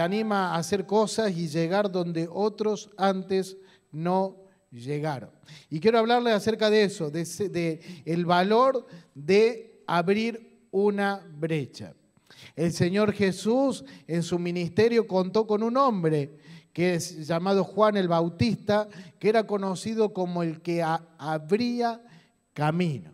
anima a hacer cosas y llegar donde otros antes no llegaron. Y quiero hablarles acerca de eso, de, el valor de abrir una brecha. El Señor Jesús en su ministerio contó con un hombre que es llamado Juan el Bautista, que era conocido como el que abría camino.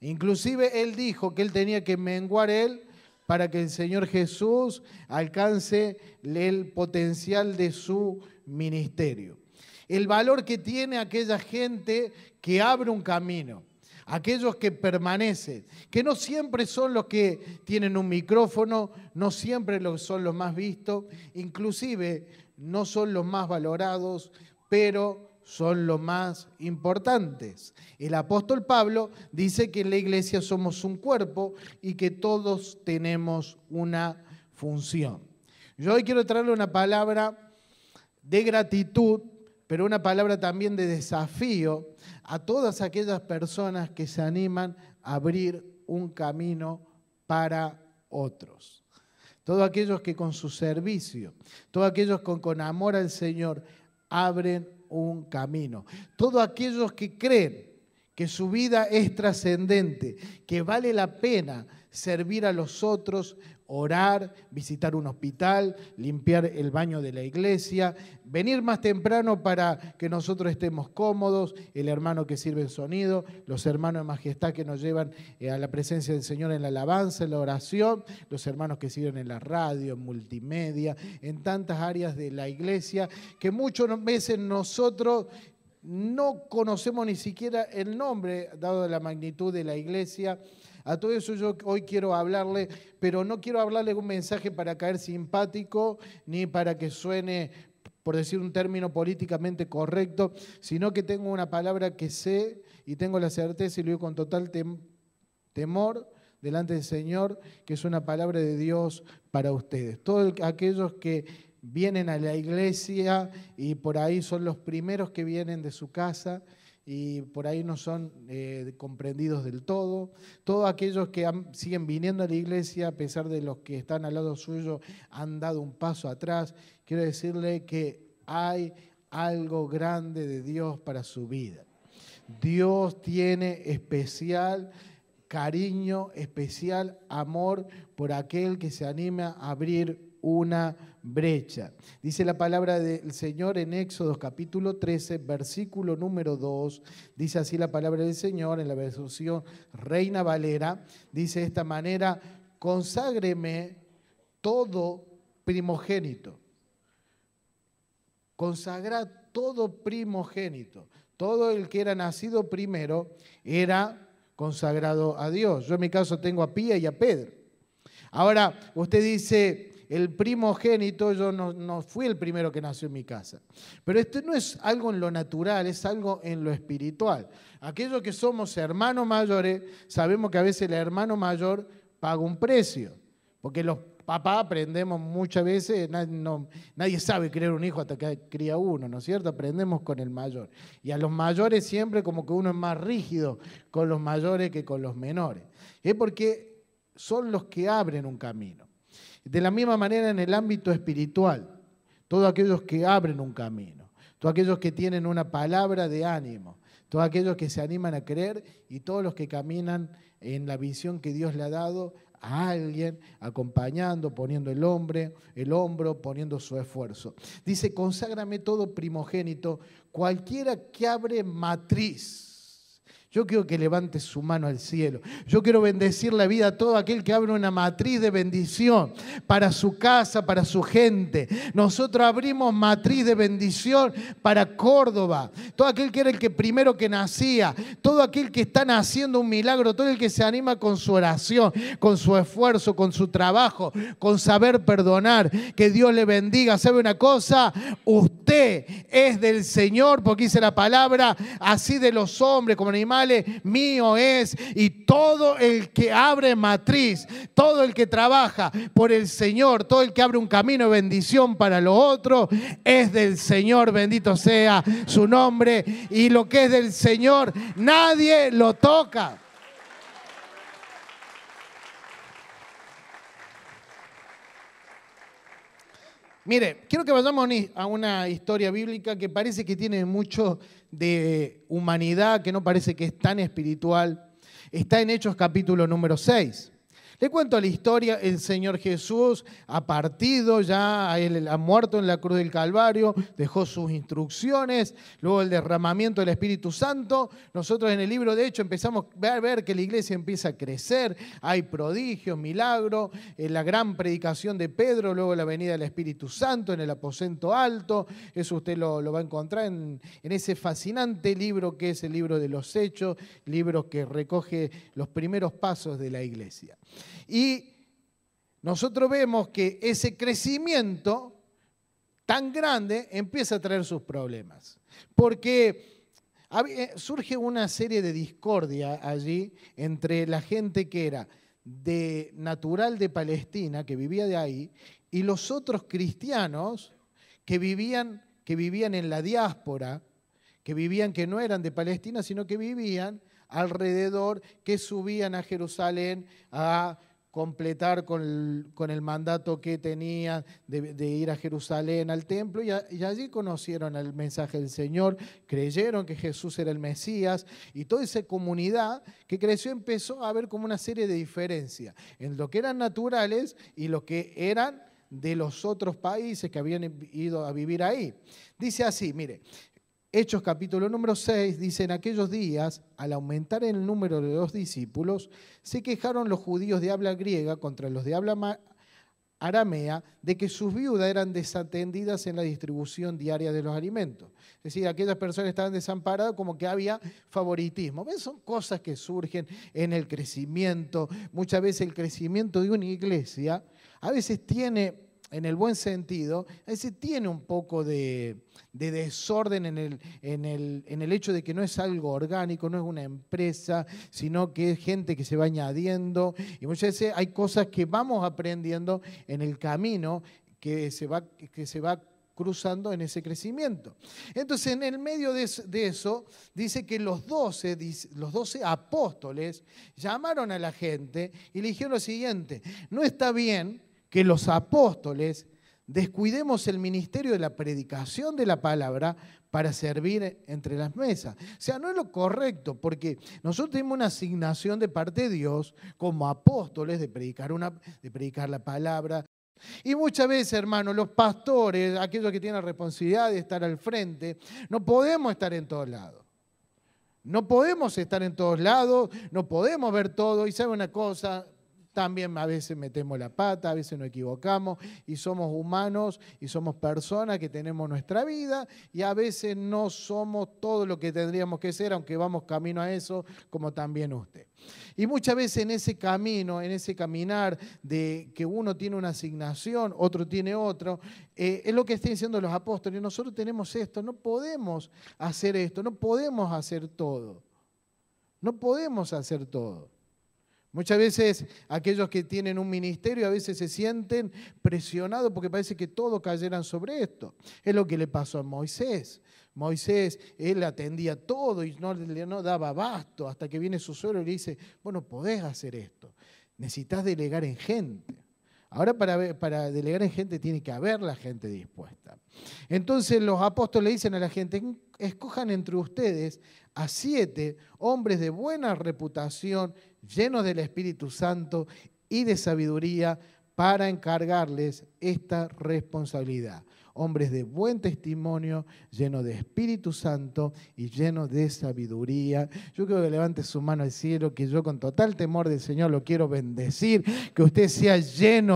Inclusive él dijo que él tenía que menguar él para que el Señor Jesús alcance el potencial de su ministerio. El valor que tiene aquella gente que abre un camino, aquellos que permanecen, que no siempre son los que tienen un micrófono, no siempre son los más vistos, inclusive no son los más valorados, pero son lo más importantes. El apóstol Pablo dice que en la iglesia somos un cuerpo y que todos tenemos una función. Yo hoy quiero traerle una palabra de gratitud, pero una palabra también de desafío a todas aquellas personas que se animan a abrir un camino para otros. Todos aquellos que con su servicio, todos aquellos con con amor al Señor abren un camino. Todos aquellos que creen que su vida es trascendente, que vale la pena servir a los otros, orar, visitar un hospital, limpiar el baño de la iglesia, venir más temprano para que nosotros estemos cómodos, el hermano que sirve en sonido, los hermanos de majestad que nos llevan eh, a la presencia del Señor en la alabanza, en la oración, los hermanos que sirven en la radio, en multimedia, en tantas áreas de la iglesia, que muchas veces nosotros no conocemos ni siquiera el nombre, dado la magnitud de la iglesia, a todo eso yo hoy quiero hablarle, pero no quiero hablarle un mensaje para caer simpático ni para que suene por decir un término políticamente correcto, sino que tengo una palabra que sé y tengo la certeza y lo digo con total temor delante del Señor, que es una palabra de Dios para ustedes. Todos aquellos que vienen a la iglesia y por ahí son los primeros que vienen de su casa y por ahí no son eh, comprendidos del todo. Todos aquellos que siguen viniendo a la iglesia, a pesar de los que están al lado suyo, han dado un paso atrás. Quiero decirle que hay algo grande de Dios para su vida. Dios tiene especial cariño, especial amor por aquel que se anima a abrir una brecha. Dice la palabra del Señor en Éxodo capítulo 13, versículo número 2. Dice así la palabra del Señor en la versión Reina Valera. Dice de esta manera, conságreme todo primogénito. Consagra todo primogénito. Todo el que era nacido primero era consagrado a Dios. Yo en mi caso tengo a Pía y a Pedro. Ahora, usted dice, el primogénito, yo no, fui el primero que nació en mi casa. Pero esto no es algo en lo natural, es algo en lo espiritual. Aquellos que somos hermanos mayores, sabemos que a veces el hermano mayor paga un precio, porque los papás aprendemos muchas veces, nadie, nadie sabe criar un hijo hasta que cría uno, ¿no es cierto? Aprendemos con el mayor. Y a los mayores siempre como que uno es más rígido con los mayores que con los menores. Es porque son los que abren un camino. De la misma manera en el ámbito espiritual, todos aquellos que abren un camino, todos aquellos que tienen una palabra de ánimo, todos aquellos que se animan a creer y todos los que caminan en la visión que Dios le ha dado a alguien, acompañando, poniendo el hombre, el hombro, poniendo su esfuerzo. Dice, conságrame todo primogénito, cualquiera que abre matriz yo quiero que levante su mano al cielo. Yo quiero bendecir la vida a todo aquel que abre una matriz de bendición para su casa, para su gente. Nosotros abrimos matriz de bendición para Córdoba. Todo aquel que era el que primero que nacía, todo aquel que está naciendo un milagro, todo el que se anima con su oración, con su esfuerzo, con su trabajo, con saber perdonar. Que Dios le bendiga. ¿Sabe una cosa? Usted es del Señor, porque dice la palabra, así de los hombres como animales mío es. Y todo el que abre matriz, todo el que trabaja por el Señor, todo el que abre un camino de bendición para lo otro, es del Señor, bendito sea su nombre. Y lo que es del Señor, nadie lo toca. Mire, quiero que vayamos a una historia bíblica que parece que tiene mucho de humanidad que no parece que es tan espiritual, está en Hechos capítulo número 6. Le cuento la historia, el Señor Jesús ha partido, ya ha muerto en la cruz del Calvario, dejó sus instrucciones, luego el derramamiento del Espíritu Santo. Nosotros en el libro de Hecho empezamos a ver que la iglesia empieza a crecer, hay prodigios, milagros, eh, la gran predicación de Pedro, luego la venida del Espíritu Santo en el aposento alto, eso usted lo, va a encontrar en ese fascinante libro que es el libro de los Hechos, libro que recoge los primeros pasos de la iglesia. Y nosotros vemos que ese crecimiento tan grande empieza a traer sus problemas. Porque eh, surge una serie de discordia allí entre la gente que era de natural de Palestina, que vivía de ahí, y los otros cristianos que vivían, que vivían en la diáspora, que vivían que no eran de Palestina, sino que vivían alrededor que subían a Jerusalén a completar con el, mandato que tenían de, ir a Jerusalén al templo y, y, allí conocieron el mensaje del Señor, creyeron que Jesús era el Mesías y toda esa comunidad que creció empezó a ver como una serie de diferencias en lo que eran naturales y lo que eran de los otros países que habían ido a vivir ahí. Dice así, mire, Hechos capítulo número 6 dice, en aquellos días, al aumentar el número de los discípulos, se quejaron los judíos de habla griega contra los de habla aramea de que sus viudas eran desatendidas en la distribución diaria de los alimentos. Es decir, aquellas personas estaban desamparadas como que había favoritismo. Son cosas que surgen en el crecimiento. Muchas veces el crecimiento de una iglesia a veces tiene en el buen sentido, a veces tiene un poco de, desorden en el, hecho de que no es algo orgánico, no es una empresa, sino que es gente que se va añadiendo. Y muchas veces hay cosas que vamos aprendiendo en el camino que se va, cruzando en ese crecimiento. Entonces, en el medio de, eso, dice que los 12, los 12 apóstoles llamaron a la gente y le dijeron lo siguiente, no está bien que los apóstoles descuidemos el ministerio de la predicación de la palabra para servir entre las mesas. O sea, no es lo correcto, porque nosotros tenemos una asignación de parte de Dios como apóstoles de predicar, una, de predicar la palabra. Y muchas veces, hermanos, los pastores, aquellos que tienen la responsabilidad de estar al frente, no podemos estar en todos lados. No podemos estar en todos lados, no podemos ver todo. Y sabe una cosa, también a veces metemos la pata, a veces nos equivocamos y somos humanos y somos personas que tenemos nuestra vida y a veces no somos todo lo que tendríamos que ser, aunque vamos camino a eso, como también usted. Y muchas veces en ese camino, en ese caminar de que uno tiene una asignación, otro tiene otro, eh, es lo que están diciendo los apóstoles, nosotros tenemos esto, no podemos hacer esto, no podemos hacer todo, no podemos hacer todo. Muchas veces aquellos que tienen un ministerio a veces se sienten presionados porque parece que todos cayeran sobre esto. Es lo que le pasó a Moisés. Moisés, él atendía todo y no, no daba abasto hasta que viene su suelo y le dice, bueno, podés hacer esto, necesitas delegar en gente. Ahora para, para delegar en gente tiene que haber la gente dispuesta. Entonces los apóstoles le dicen a la gente, escojan entre ustedes a siete hombres de buena reputación llenos del Espíritu Santo y de sabiduría para encargarles esta responsabilidad hombres de buen testimonio, llenos de Espíritu Santo y llenos de sabiduría. Yo quiero que levante su mano al cielo, que yo con total temor del Señor lo quiero bendecir, que usted sea lleno,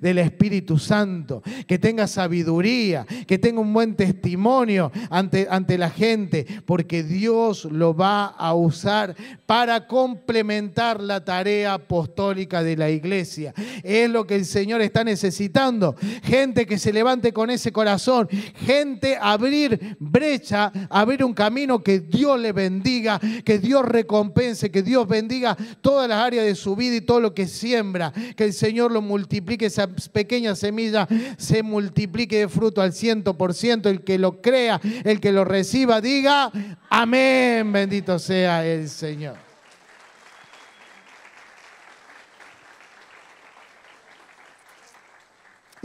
del Espíritu Santo, que tenga sabiduría, que tenga un buen testimonio ante, ante la gente, porque Dios lo va a usar para complementar la tarea apostólica de la iglesia. Es lo que el Señor está necesitando. Gente que se levante con ese corazón. Gente, abrir brecha, abrir un camino que Dios le bendiga, que Dios recompense, que Dios bendiga todas las áreas de su vida y todo lo que siembra. Que el Señor lo multiplique, esa pequeña semilla se multiplique de fruto al ciento por ciento. El que lo crea, el que lo reciba, diga amén. Bendito sea el Señor.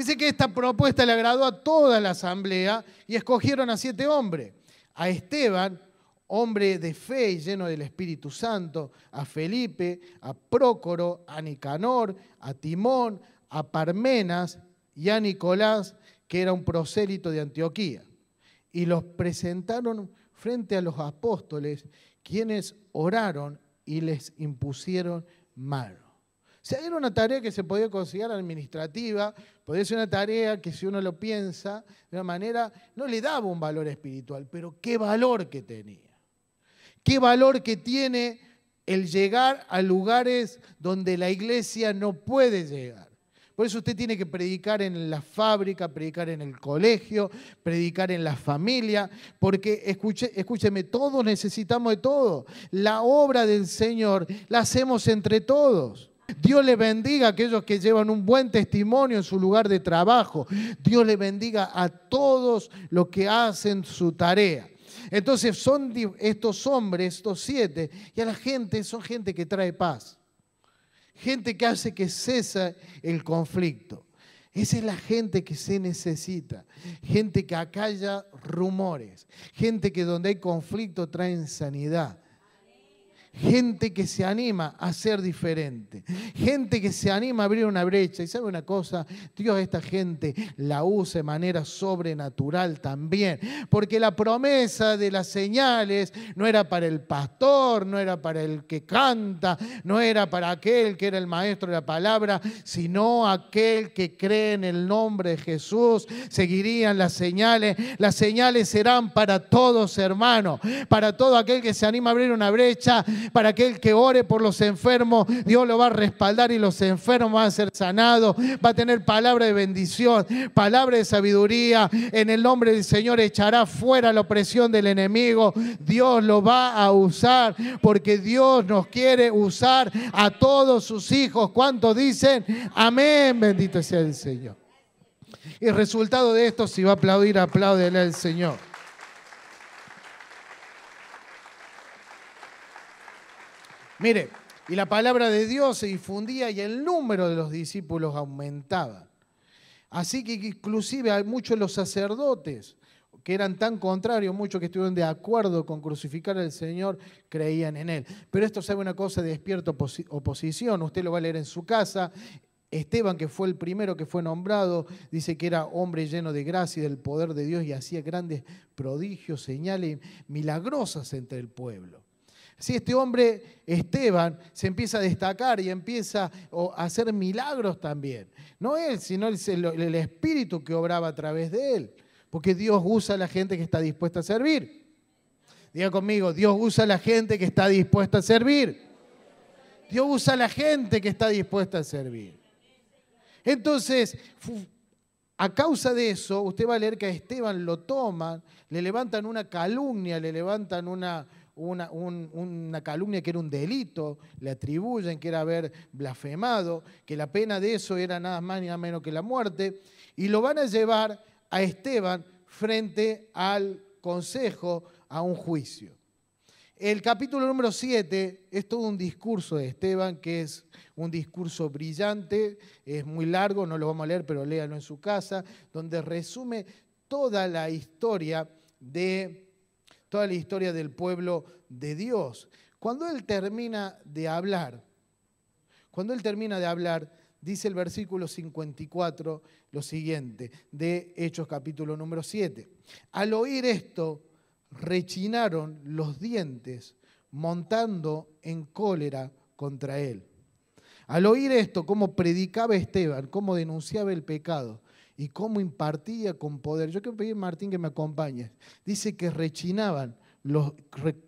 Dice que esta propuesta le agradó a toda la asamblea y escogieron a siete hombres. A Esteban, hombre de fe y lleno del Espíritu Santo, a Felipe, a Prócoro, a Nicanor, a Timón, a Parmenas y a Nicolás, que era un prosélito de Antioquía. Y los presentaron frente a los apóstoles, quienes oraron y les impusieron mano sea, era una tarea que se podía considerar administrativa, podía ser una tarea que si uno lo piensa de una manera, no le daba un valor espiritual, pero qué valor que tenía. Qué valor que tiene el llegar a lugares donde la iglesia no puede llegar. Por eso usted tiene que predicar en la fábrica, predicar en el colegio, predicar en la familia, porque escúcheme, todos necesitamos de todo. La obra del Señor la hacemos entre todos. Dios le bendiga a aquellos que llevan un buen testimonio en su lugar de trabajo. Dios le bendiga a todos los que hacen su tarea. Entonces son estos hombres, estos siete, y a la gente son gente que trae paz. Gente que hace que cesa el conflicto. Esa es la gente que se necesita, gente que acalla rumores, gente que donde hay conflicto trae sanidad, gente que se anima a ser diferente, gente que se anima a abrir una brecha. Y sabe una cosa, Dios esta gente la usa de manera sobrenatural también, porque la promesa de las señales no era para el pastor, no era para el que canta, no era para aquel que era el maestro de la palabra, sino aquel que cree en el nombre de Jesús. Seguirían las señales, las señales serán para todos hermanos, para todo aquel que se anima a abrir una brecha para aquel que ore por los enfermos, Dios lo va a respaldar y los enfermos van a ser sanados. Va a tener palabra de bendición, palabra de sabiduría. En el nombre del Señor echará fuera la opresión del enemigo. Dios lo va a usar porque Dios nos quiere usar a todos sus hijos. ¿Cuántos dicen? Amén. Bendito sea el Señor. Y el resultado de esto, si va a aplaudir, apláudele al Señor. Mire, y la palabra de Dios se difundía y el número de los discípulos aumentaba. Así que inclusive hay muchos los sacerdotes que eran tan contrarios, muchos que estuvieron de acuerdo con crucificar al Señor, creían en Él. Pero esto sabe una cosa, de despierto oposición, usted lo va a leer en su casa. Esteban, que fue el primero que fue nombrado, dice que era hombre lleno de gracia y del poder de Dios y hacía grandes prodigios, señales milagrosas entre el pueblo. Si este hombre, Esteban, se empieza a destacar y empieza a hacer milagros también. No él, sino el, espíritu que obraba a través de él. Porque Dios usa a la gente que está dispuesta a servir. Diga conmigo, Dios usa a la gente que está dispuesta a servir. Dios usa a la gente que está dispuesta a servir. Entonces, a causa de eso, usted va a leer que a Esteban lo toman, le levantan una calumnia, le levantan una, una, una calumnia que era un delito, le atribuyen que era haber blasfemado, que la pena de eso era nada más ni nada menos que la muerte, y lo van a llevar a Esteban frente al consejo, a un juicio. El capítulo número 7 es todo un discurso de Esteban, que es un discurso brillante, es muy largo, no lo vamos a leer, pero léalo en su casa, donde resume toda la historia de toda la historia del pueblo de Dios. Cuando él termina de hablar, cuando él termina de hablar, dice el versículo 54 lo siguiente, de Hechos capítulo número 7. Al oír esto, rechinaron los dientes, montando en cólera contra él. Al oír esto, cómo predicaba Esteban, cómo denunciaba el pecado, y cómo impartía con poder. Yo quiero pedir, Martín, que me acompañe. Dice que rechinaban, los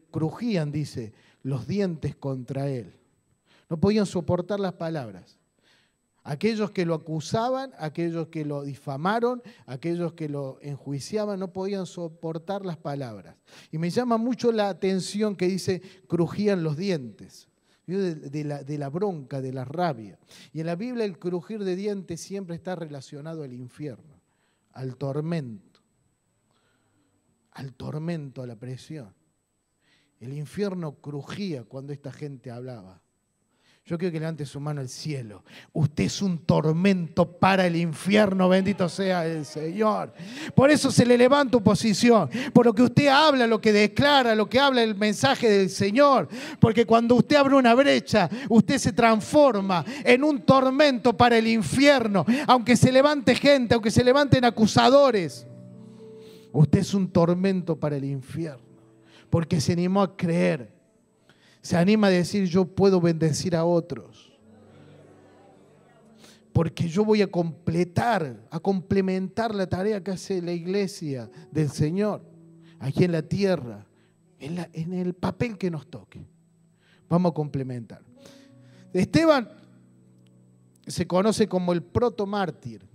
crujían, dice, los dientes contra él. No podían soportar las palabras. Aquellos que lo acusaban, aquellos que lo difamaron, aquellos que lo enjuiciaban, no podían soportar las palabras. Y me llama mucho la atención que dice, crujían los dientes de la, de la bronca, de la rabia. Y en la Biblia el crujir de dientes siempre está relacionado al infierno, al tormento, al tormento, a la presión. El infierno crujía cuando esta gente hablaba. Yo quiero que levante su mano al cielo. Usted es un tormento para el infierno, bendito sea el Señor. Por eso se le levanta oposición, por lo que usted habla, lo que declara, lo que habla el mensaje del Señor. Porque cuando usted abre una brecha, usted se transforma en un tormento para el infierno. Aunque se levante gente, aunque se levanten acusadores, usted es un tormento para el infierno. Porque se animó a creer se anima a decir yo puedo bendecir a otros. Porque yo voy a completar, a complementar la tarea que hace la iglesia del Señor aquí en la tierra, en, en el papel que nos toque. Vamos a complementar. Esteban se conoce como el proto mártir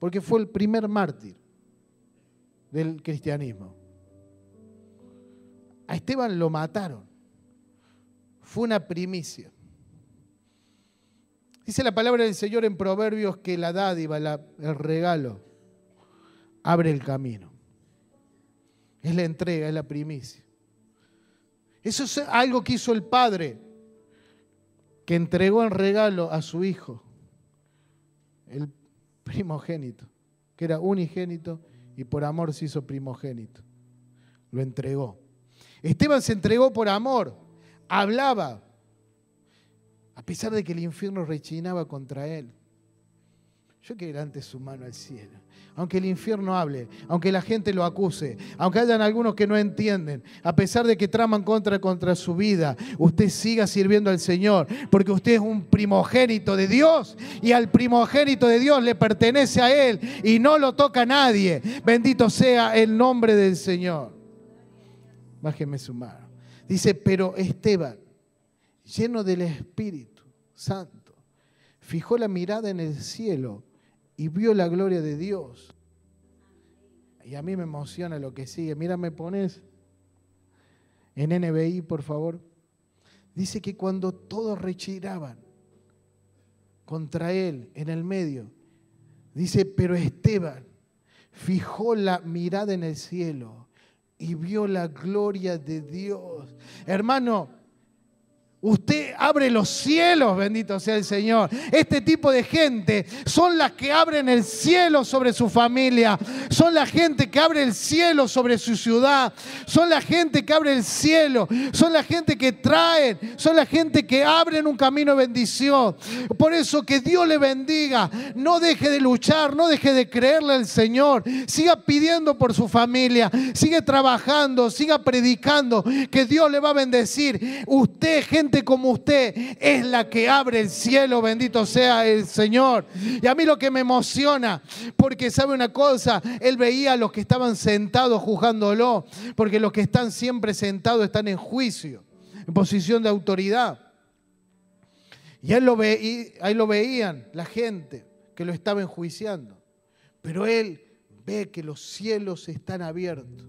porque fue el primer mártir del cristianismo. A Esteban lo mataron fue una primicia. Dice la palabra del Señor en Proverbios que la dádiva, el regalo, abre el camino. Es la entrega, es la primicia. Eso es algo que hizo el Padre, que entregó en regalo a su Hijo, el primogénito, que era unigénito y por amor se hizo primogénito. Lo entregó. Esteban se entregó por amor hablaba, a pesar de que el infierno rechinaba contra él. Yo que delante su mano al cielo. Aunque el infierno hable, aunque la gente lo acuse, aunque hayan algunos que no entienden, a pesar de que traman contra contra su vida, usted siga sirviendo al Señor, porque usted es un primogénito de Dios y al primogénito de Dios le pertenece a él y no lo toca nadie. Bendito sea el nombre del Señor. Bájeme su mano. Dice, pero Esteban, lleno del Espíritu Santo, fijó la mirada en el cielo y vio la gloria de Dios. Y a mí me emociona lo que sigue. Mira, me pones en NBI, por favor. Dice que cuando todos rechiraban contra él en el medio, dice, pero Esteban fijó la mirada en el cielo y vio la gloria de Dios. Hermano, Usted abre los cielos, bendito sea el Señor. Este tipo de gente son las que abren el cielo sobre su familia, son la gente que abre el cielo sobre su ciudad, son la gente que abre el cielo, son la gente que traen, son la gente que abren un camino de bendición. Por eso que Dios le bendiga, no deje de luchar, no deje de creerle al Señor, siga pidiendo por su familia, sigue trabajando, siga predicando, que Dios le va a bendecir. Usted, gente como usted es la que abre el cielo, bendito sea el Señor. Y a mí lo que me emociona, porque sabe una cosa, él veía a los que estaban sentados juzgándolo, porque los que están siempre sentados están en juicio, en posición de autoridad. Y él lo veía, ahí lo veían la gente que lo estaba enjuiciando. Pero él ve que los cielos están abiertos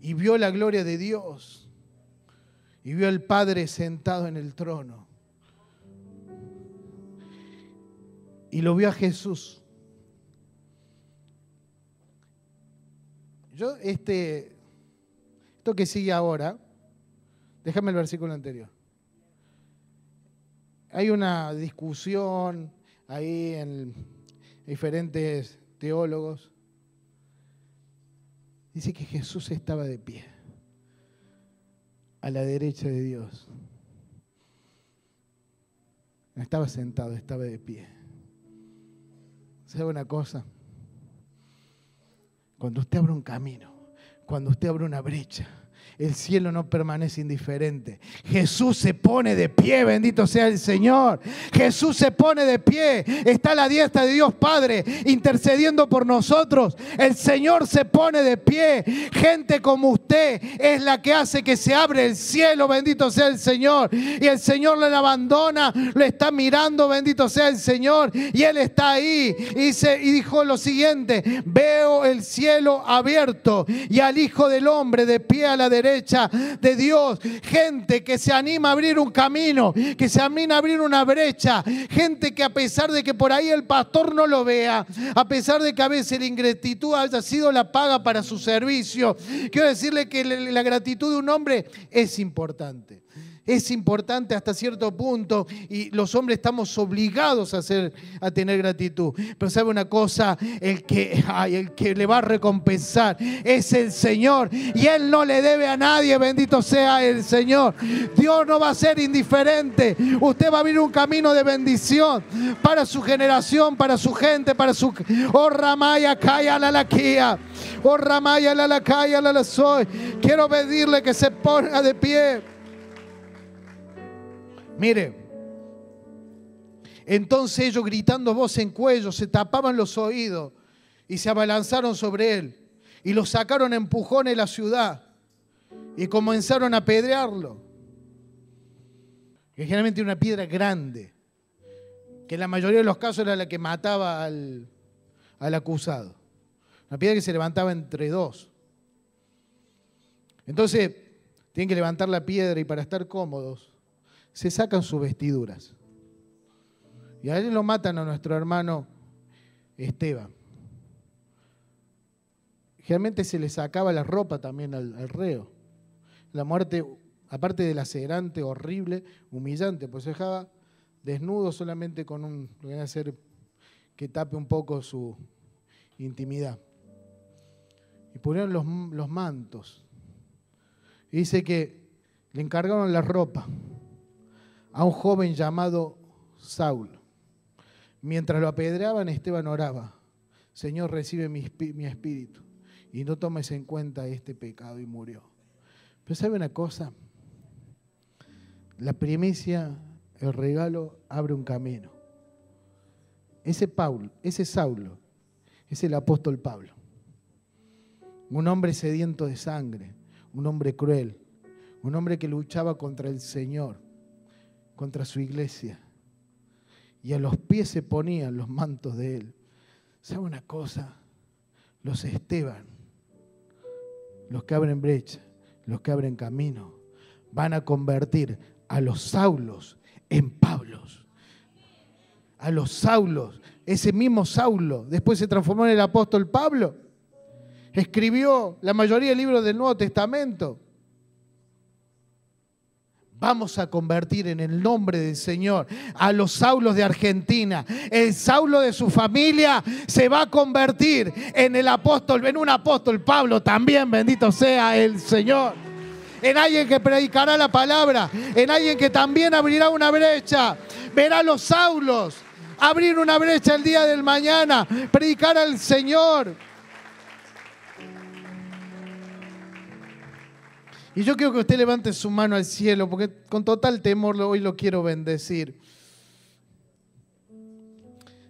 y vio la gloria de Dios y vio al Padre sentado en el trono. Y lo vio a Jesús. Yo, este, esto que sigue ahora, déjame el versículo anterior. Hay una discusión ahí en diferentes teólogos. Dice que Jesús estaba de pie a la derecha de Dios. estaba sentado, estaba de pie. ¿Sabe una cosa? Cuando usted abre un camino, cuando usted abre una brecha, el cielo no permanece indiferente. Jesús se pone de pie, bendito sea el Señor. Jesús se pone de pie, está la diestra de Dios Padre intercediendo por nosotros. El Señor se pone de pie. Gente como usted es la que hace que se abre el cielo, bendito sea el Señor. Y el Señor lo abandona, lo está mirando, bendito sea el Señor. Y Él está ahí y, se, y dijo lo siguiente, veo el cielo abierto y al Hijo del Hombre de pie a la derecha derecha de Dios. Gente que se anima a abrir un camino, que se anima a abrir una brecha. Gente que a pesar de que por ahí el pastor no lo vea, a pesar de que a veces la ingratitud haya sido la paga para su servicio, quiero decirle que la gratitud de un hombre es importante es importante hasta cierto punto y los hombres estamos obligados a, tener gratitud. Pero sabe una cosa, el que, el que le va a recompensar es el Señor y Él no le debe a nadie, bendito sea el Señor. Dios no va a ser indiferente, usted va a abrir un camino de bendición para su generación, para su gente, para su... Oh, Ramaya, calla la laquía. Oh, Ramaya, la la soy. Quiero pedirle que se ponga de pie. Mire, entonces ellos gritando voz en cuello se tapaban los oídos y se abalanzaron sobre él y lo sacaron empujones de la ciudad y comenzaron a pedrearlo. Que generalmente una piedra grande, que en la mayoría de los casos era la que mataba al, al acusado. Una piedra que se levantaba entre dos. Entonces, tienen que levantar la piedra y para estar cómodos, se sacan sus vestiduras. Y a él lo matan a nuestro hermano Esteban. Realmente se le sacaba la ropa también al, reo. La muerte, aparte de lacerante, horrible, humillante, pues se dejaba desnudo solamente con un, lo van a hacer que tape un poco su intimidad. Y pusieron los, los mantos. Y dice que le encargaron la ropa a un joven llamado Saulo. Mientras lo apedreaban, Esteban oraba, Señor, recibe mi, espíritu y no tomes en cuenta este pecado y murió. Pero sabe una cosa, la primicia, el regalo abre un camino. Ese Paulo, ese Saulo, es el apóstol Pablo. Un hombre sediento de sangre, un hombre cruel, un hombre que luchaba contra el Señor, contra su iglesia. Y a los pies se ponían los mantos de él. ¿Sabe una cosa? Los Esteban, los que abren brecha, los que abren camino, van a convertir a los Saulos en Pablos. A los Saulos, ese mismo Saulo, después se transformó en el apóstol Pablo. Escribió la mayoría de libros del Nuevo Testamento. Vamos a convertir en el nombre del Señor a los Saulos de Argentina. El Saulo de su familia se va a convertir en el apóstol, en un apóstol Pablo también, bendito sea el Señor. En alguien que predicará la palabra, en alguien que también abrirá una brecha. Verá a los Saulos abrir una brecha el día del mañana, predicar al Señor. Y yo quiero que usted levante su mano al cielo, porque con total temor hoy lo quiero bendecir.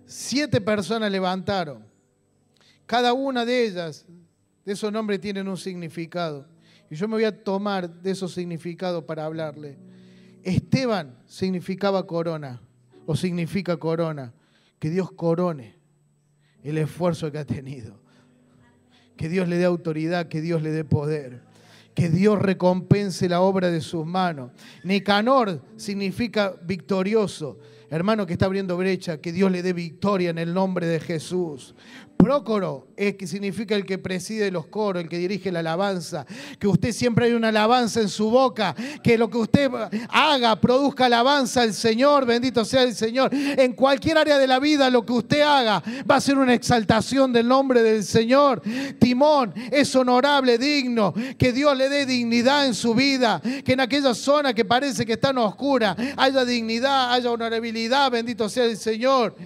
Siete personas levantaron. Cada una de ellas, de esos nombres tienen un significado. Y yo me voy a tomar de esos significados para hablarle. Esteban significaba corona, o significa corona. Que Dios corone el esfuerzo que ha tenido. Que Dios le dé autoridad, que Dios le dé poder que Dios recompense la obra de sus manos. Nicanor significa victorioso. Hermano que está abriendo brecha, que Dios le dé victoria en el nombre de Jesús. Prócoro, es que significa el que preside los coros, el que dirige la alabanza. Que usted siempre hay una alabanza en su boca. Que lo que usted haga produzca alabanza al Señor. Bendito sea el Señor. En cualquier área de la vida, lo que usted haga va a ser una exaltación del nombre del Señor. Timón es honorable, digno. Que Dios le dé dignidad en su vida. Que en aquella zona que parece que está en oscura haya dignidad, haya honorabilidad. Bendito sea el Señor.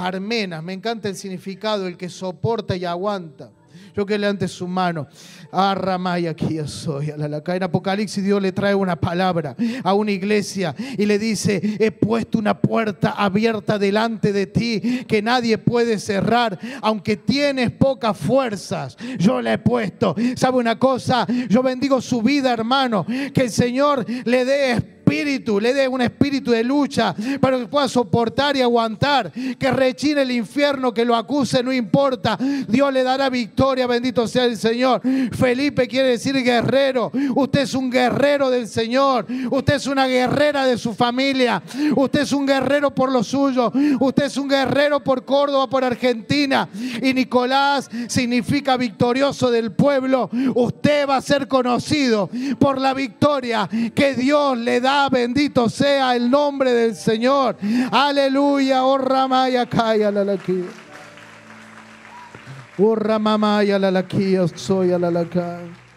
Parmenas, me encanta el significado, el que soporta y aguanta. Yo que le ante su mano. Arramay, aquí yo soy. A la, En Apocalipsis Dios le trae una palabra a una iglesia y le dice, he puesto una puerta abierta delante de ti que nadie puede cerrar. Aunque tienes pocas fuerzas, yo la he puesto. ¿Sabe una cosa? Yo bendigo su vida, hermano. Que el Señor le dé espíritu, le dé un espíritu de lucha para que pueda soportar y aguantar, que rechine el infierno, que lo acuse, no importa. Dios le dará victoria, bendito sea el Señor. Felipe quiere decir guerrero. Usted es un guerrero del Señor. Usted es una guerrera de su familia. Usted es un guerrero por lo suyo. Usted es un guerrero por Córdoba, por Argentina. Y Nicolás significa victorioso del pueblo. Usted va a ser conocido por la victoria que Dios le da bendito sea el nombre del Señor. Aleluya. Oh, Ramaya, Kaya la Oh, Ramamaya, la soy la